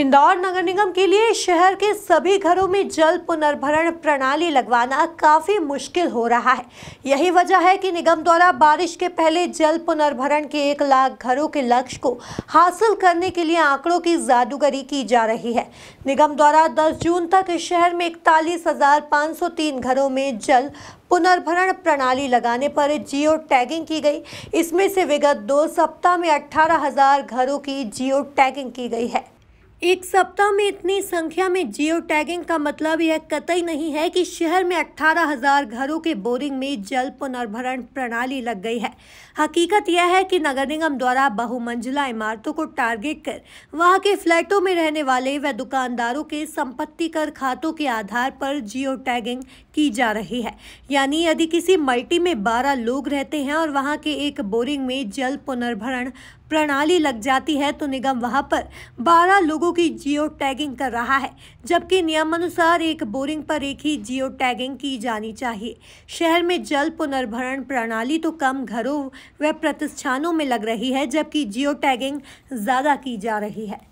इंदौर नगर निगम के लिए शहर के सभी घरों में जल पुनर्भरण प्रणाली लगवाना काफ़ी मुश्किल हो रहा है यही वजह है कि निगम द्वारा बारिश के पहले जल पुनर्भरण के एक लाख घरों के लक्ष्य को हासिल करने के लिए आंकड़ों की जादूगरी की जा रही है निगम द्वारा 10 जून तक शहर में इकतालीस घरों में जल पुनर्भरण प्रणाली लगाने पर जियो टैगिंग की गई इसमें से विगत दो सप्ताह में 18,000 घरों की जियो टैगिंग की गई है एक सप्ताह में इतनी संख्या में जियो टैगिंग का मतलब यह कतई नहीं है कि शहर में 18,000 घरों के बोरिंग में जल पुनर्भरण प्रणाली लग गई है हकीकत यह है कि नगर निगम द्वारा बहुमंजिला इमारतों को टारगेट कर वहां के फ्लैटों में रहने वाले व दुकानदारों के संपत्ति कर खातों के आधार पर जियो टैगिंग की जा रही है यानी यदि किसी मल्टी में बारह लोग रहते हैं और वहाँ के एक बोरिंग में जल पुनर्भरण प्रणाली लग जाती है तो निगम वहां पर 12 लोगों की जियो टैगिंग कर रहा है जबकि नियमानुसार एक बोरिंग पर एक ही जियो टैगिंग की जानी चाहिए शहर में जल पुनर्भरण प्रणाली तो कम घरों व प्रतिष्ठानों में लग रही है जबकि जियो टैगिंग ज़्यादा की जा रही है